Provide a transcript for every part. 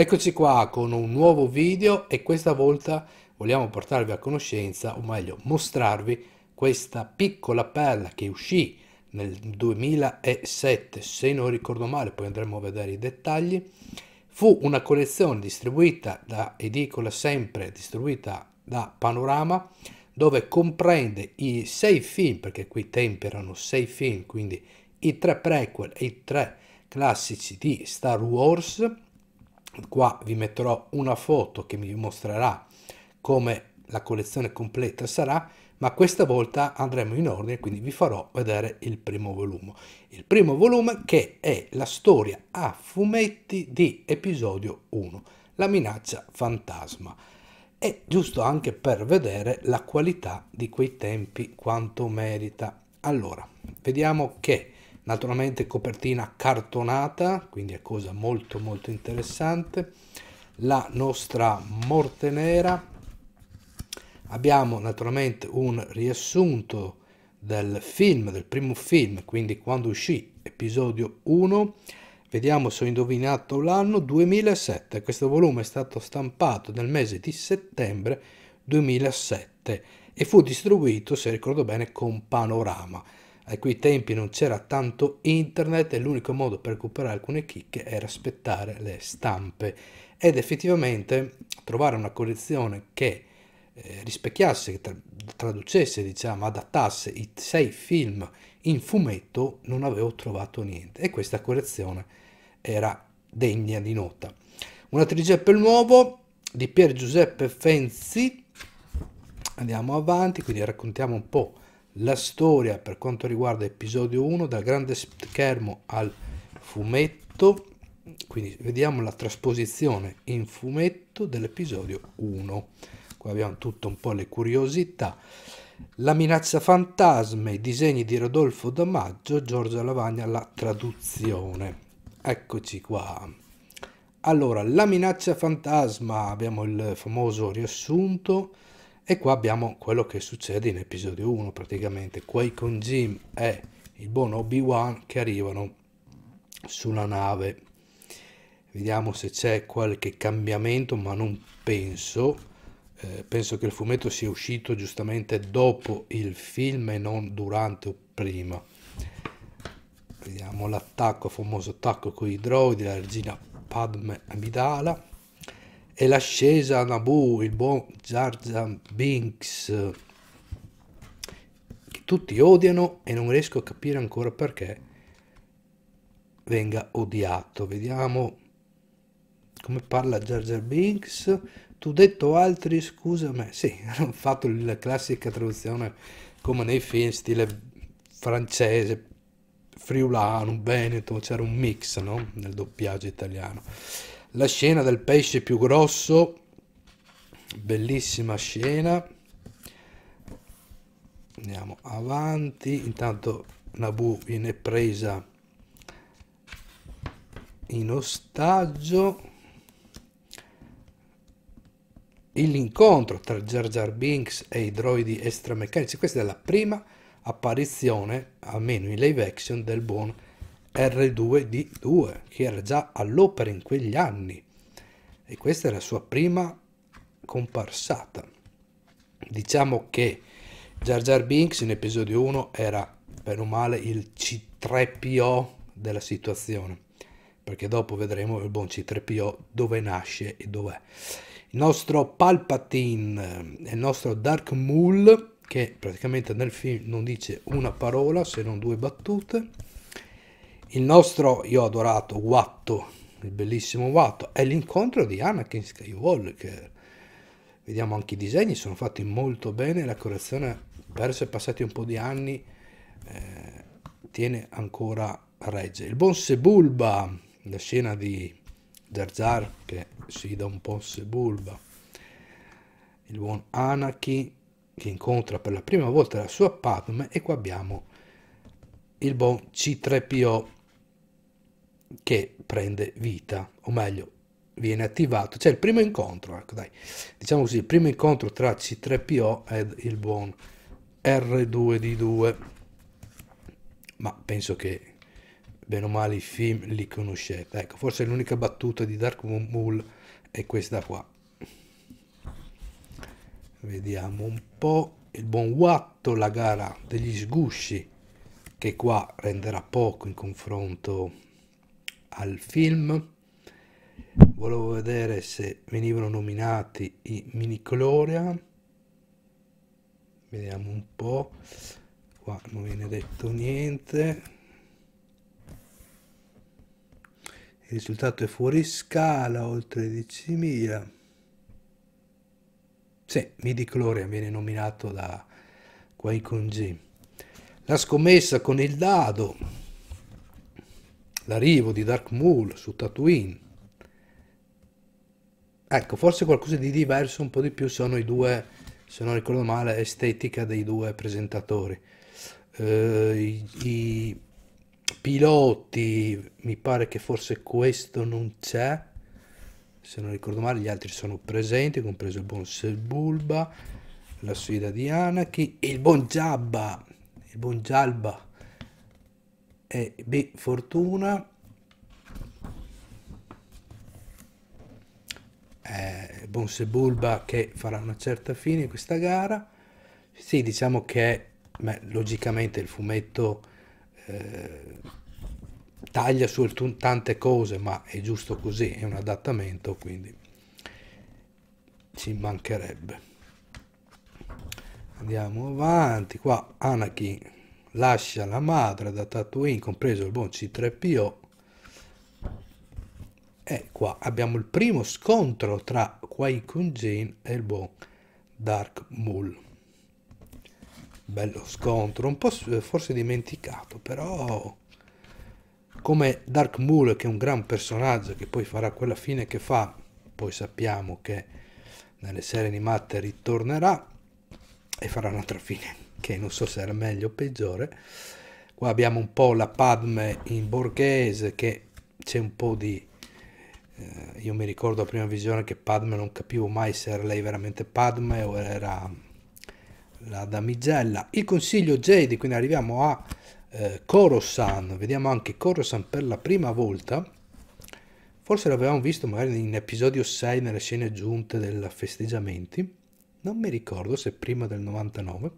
Eccoci qua con un nuovo video e questa volta vogliamo portarvi a conoscenza, o meglio mostrarvi, questa piccola perla che uscì nel 2007, se non ricordo male, poi andremo a vedere i dettagli. Fu una collezione distribuita da Edicola, sempre distribuita da Panorama, dove comprende i sei film, perché qui i tempi erano sei film, quindi i tre prequel e i tre classici di Star Wars, qua vi metterò una foto che mi mostrerà come la collezione completa sarà ma questa volta andremo in ordine quindi vi farò vedere il primo volume il primo volume che è la storia a fumetti di episodio 1 la minaccia fantasma è giusto anche per vedere la qualità di quei tempi quanto merita allora vediamo che naturalmente copertina cartonata, quindi è cosa molto molto interessante, la nostra morte nera, abbiamo naturalmente un riassunto del film, del primo film, quindi quando uscì episodio 1, vediamo se ho indovinato l'anno 2007, questo volume è stato stampato nel mese di settembre 2007 e fu distribuito, se ricordo bene, con Panorama. A quei tempi non c'era tanto internet e l'unico modo per recuperare alcune chicche era aspettare le stampe ed effettivamente trovare una collezione che eh, rispecchiasse, che tra- traducesse, diciamo, adattasse i sei film in fumetto non avevo trovato niente e questa collezione era degna di nota. Una trilogia per nuovo di Pier Giuseppe Fenzi. Andiamo avanti, quindi raccontiamo un po' La storia per quanto riguarda episodio 1 dal grande schermo al fumetto, quindi vediamo la trasposizione in fumetto dell'episodio 1. Qua abbiamo tutto un po' le curiosità. La minaccia fantasma, i disegni di Rodolfo Damaggio, Giorgio Lavagna, la traduzione. Eccoci qua. Allora, la minaccia fantasma, abbiamo il famoso riassunto e qua abbiamo quello che succede in episodio 1 praticamente. Quei con Jim e il buon Obi-Wan che arrivano sulla nave. Vediamo se c'è qualche cambiamento, ma non penso. Eh, penso che il fumetto sia uscito giustamente dopo il film e non durante o prima. Vediamo l'attacco, famoso attacco con i droidi, la regina Padme Amidala e l'ascesa a Nabu, il buon Zarzan Binks, che tutti odiano e non riesco a capire ancora perché venga odiato. Vediamo come parla Jar Binks. Tu detto altri, scusa me. Sì, hanno fatto la classica traduzione come nei film, stile francese, friulano, veneto, c'era un mix no? nel doppiaggio italiano la scena del pesce più grosso bellissima scena andiamo avanti intanto Nabu viene presa in ostaggio l'incontro tra Jar Jar Binks e i droidi extrameccanici questa è la prima apparizione almeno in live action del buon R2D2 che era già all'opera in quegli anni e questa è la sua prima comparsata. Diciamo che Jar Jar Binks in episodio 1 era per o male il C3PO della situazione perché dopo vedremo il buon C3PO dove nasce e dov'è. Il nostro Palpatine, e eh, il nostro Dark Maul che praticamente nel film non dice una parola se non due battute il nostro, io ho adorato Watto, il bellissimo Watto, è l'incontro di Anakin Skywalker. Vediamo anche i disegni, sono fatti molto bene, la correzione, per essere passati un po' di anni, eh, tiene ancora regge. Il buon Sebulba, la scena di Jar Jar che si dà un po' Sebulba. Il buon Anakin che incontra per la prima volta la sua Padme e qua abbiamo il buon C3PO che prende vita, o meglio, viene attivato. Cioè il primo incontro, ecco dai, diciamo così, il primo incontro tra C3PO ed il buon R2D2. Ma penso che bene o male i film li conoscete. Ecco, forse l'unica battuta di Dark Maul è questa qua. Vediamo un po' il buon Watto, la gara degli sgusci, che qua renderà poco in confronto al film. Volevo vedere se venivano nominati i mini miniclorean. Vediamo un po'. Qua non viene detto niente. Il risultato è fuori scala, oltre 10.000. Sì, Midi Cloria viene nominato da Quai g La scommessa con il dado, l'arrivo di Dark Maul su Tatooine. Ecco, forse qualcosa di diverso un po' di più sono i due, se non ricordo male, estetica dei due presentatori. Uh, i, i, piloti, mi pare che forse questo non c'è, se non ricordo male gli altri sono presenti, compreso il buon Sebulba, la sfida di Anakin, il buon Jabba, il buon Jalba e eh, B fortuna eh, Bulba che farà una certa fine questa gara sì diciamo che beh, logicamente il fumetto eh, taglia su tante cose ma è giusto così è un adattamento quindi ci mancherebbe andiamo avanti qua Anakin lascia la madre da Tatooine, compreso il buon C3PO. E qua abbiamo il primo scontro tra Qui-Kun Jin e il buon Dark Maul. Bello scontro, un po' forse dimenticato, però come Dark Maul che è un gran personaggio che poi farà quella fine che fa, poi sappiamo che nelle serie animate ritornerà e farà un'altra fine che non so se era meglio o peggiore. Qua abbiamo un po' la Padme in borghese che c'è un po' di... Eh, io mi ricordo a prima visione che Padme non capivo mai se era lei veramente Padme o era la damigella. Il consiglio Jedi, quindi arriviamo a eh, Korosan, vediamo anche Korosan per la prima volta. Forse l'avevamo visto magari in episodio 6 nelle scene giunte del festeggiamenti. Non mi ricordo se prima del 99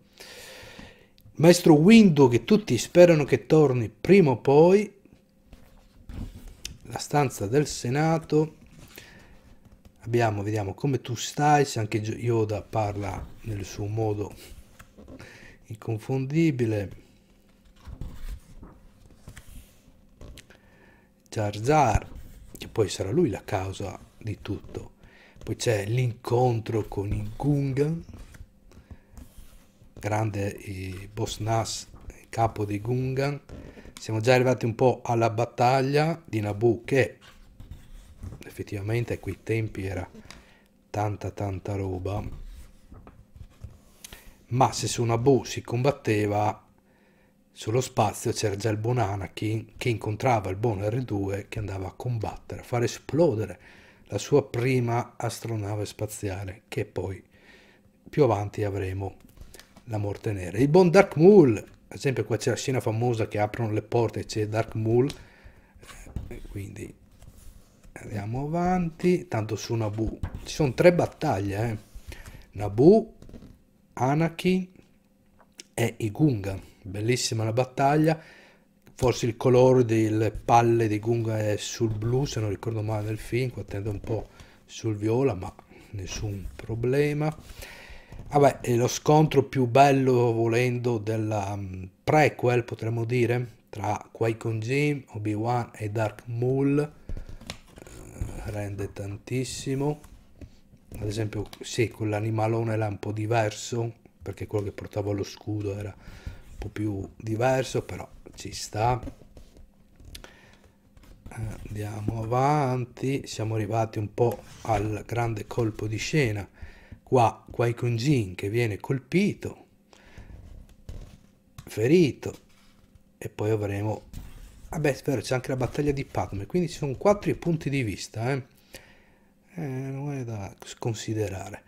maestro Window che tutti sperano che torni prima o poi, la stanza del Senato, abbiamo, vediamo come tu stai, se anche Yoda parla nel suo modo inconfondibile. Jar Jar, che poi sarà lui la causa di tutto. Poi c'è l'incontro con i Gungan, grande boss Nas, capo dei Gungan. Siamo già arrivati un po' alla battaglia di Nabu che effettivamente a quei tempi era tanta tanta roba. Ma se su Nabu si combatteva sullo spazio c'era già il buon Anakin che incontrava il buon R2 che andava a combattere, a far esplodere la sua prima astronave spaziale che poi più avanti avremo la morte nera. Il buon Dark Maul, ad esempio qua c'è la scena famosa che aprono le porte e c'è Dark Maul, eh, quindi andiamo avanti, tanto su Nabu. Ci sono tre battaglie, eh. Nabu, Anakin e i Gunga. Bellissima la battaglia. Forse il colore delle palle di Gunga è sul blu, se non ricordo male nel film, attendo un po' sul viola, ma nessun problema. Vabbè, è lo scontro più bello, volendo, della mm, prequel, potremmo dire, tra Qui-Gon Jinn, Obi-Wan e Dark Maul eh, rende tantissimo ad esempio sì, quell'animalone là un po' diverso perché quello che portava lo scudo era un po' più diverso però ci sta eh, andiamo avanti siamo arrivati un po' al grande colpo di scena Qua Qui-Gon Jin che viene colpito, ferito, e poi avremo... Vabbè, ah spero c'è anche la battaglia di Padme, quindi ci sono quattro punti di vista, eh? Eh, non è da sconsiderare.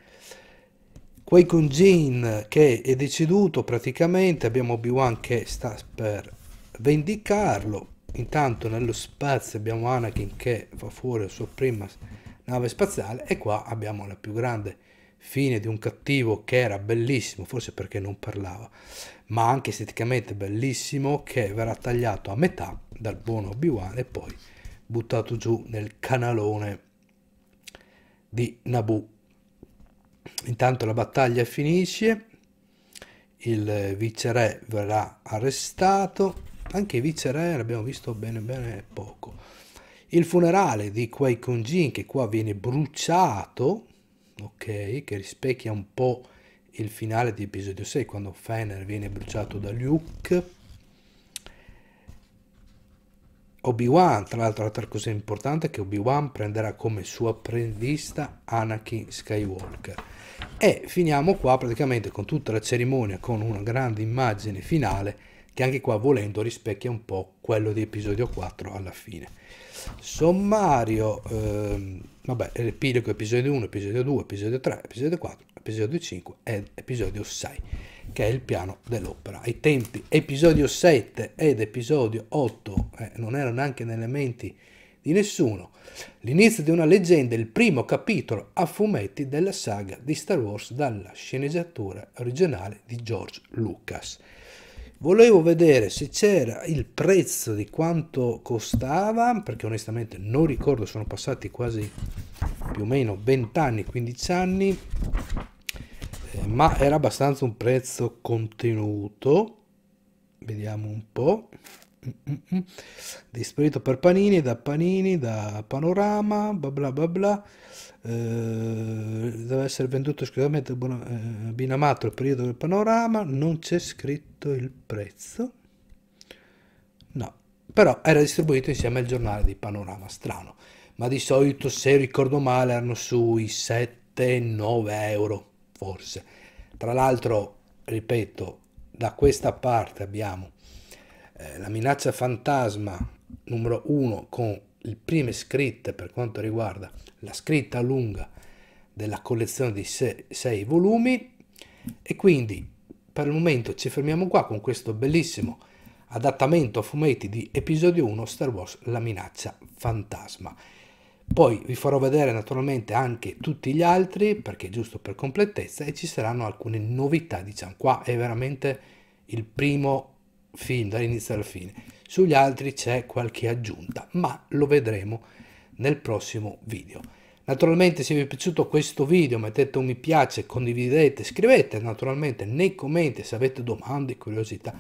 Qui-Gon Jin che è deceduto praticamente, abbiamo Obi-Wan che sta per vendicarlo, intanto nello spazio abbiamo Anakin che fa fuori la sua prima nave spaziale e qua abbiamo la più grande fine di un cattivo che era bellissimo, forse perché non parlava, ma anche esteticamente bellissimo, che verrà tagliato a metà dal buono Obi-Wan e poi buttato giù nel canalone di Naboo. Intanto la battaglia finisce, il viceré verrà arrestato, anche il viceré l'abbiamo visto bene bene poco. Il funerale di Quai Jin che qua viene bruciato ok, che rispecchia un po' il finale di episodio 6 quando Fener viene bruciato da Luke. Obi-Wan, tra l'altro l'altra cosa importante è che Obi-Wan prenderà come suo apprendista Anakin Skywalker. E finiamo qua praticamente con tutta la cerimonia con una grande immagine finale che anche qua volendo rispecchia un po' quello di episodio 4 alla fine. Sommario... Ehm, Vabbè, l'epilogo episodio 1, episodio 2, episodio 3, episodio 4, episodio 5 ed episodio 6, che è il piano dell'opera. Ai tempi episodio 7 ed episodio 8 eh, non erano neanche nelle menti di nessuno. L'inizio di una leggenda, il primo capitolo a fumetti della saga di Star Wars dalla sceneggiatura originale di George Lucas. Volevo vedere se c'era il prezzo di quanto costava, perché onestamente non ricordo, sono passati quasi più o meno 20 anni, 15 anni, eh, ma era abbastanza un prezzo contenuto. Vediamo un po' mm, mm, mm. Disperito per Panini, da Panini, da Panorama, bla bla bla bla. Eh, deve essere venduto esclusivamente eh, binamato al periodo del Panorama, non c'è scritto il prezzo. No, però era distribuito insieme al giornale di Panorama, strano. Ma di solito, se ricordo male, erano sui 7-9 euro, forse. Tra l'altro, ripeto, da questa parte abbiamo eh, la minaccia fantasma numero 1 con le prime scritte per quanto riguarda la scritta lunga della collezione di 6 volumi e quindi per il momento ci fermiamo qua con questo bellissimo adattamento a fumetti di episodio 1 Star Wars La minaccia fantasma. Poi vi farò vedere naturalmente anche tutti gli altri perché giusto per completezza e ci saranno alcune novità diciamo qua è veramente il primo film dall'inizio alla fine. Sugli altri c'è qualche aggiunta, ma lo vedremo nel prossimo video. Naturalmente se vi è piaciuto questo video mettete un mi piace, condividete, scrivete naturalmente nei commenti se avete domande, curiosità.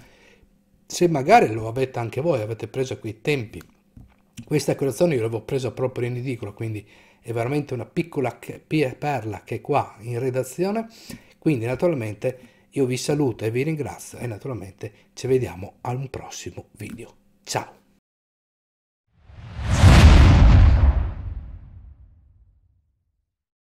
Se magari lo avete anche voi, avete preso quei tempi. Questa colazione io l'avevo presa proprio in edicola, quindi è veramente una piccola perla che è qua in redazione. Quindi naturalmente io vi saluto e vi ringrazio e naturalmente ci vediamo a un prossimo video. Ciao!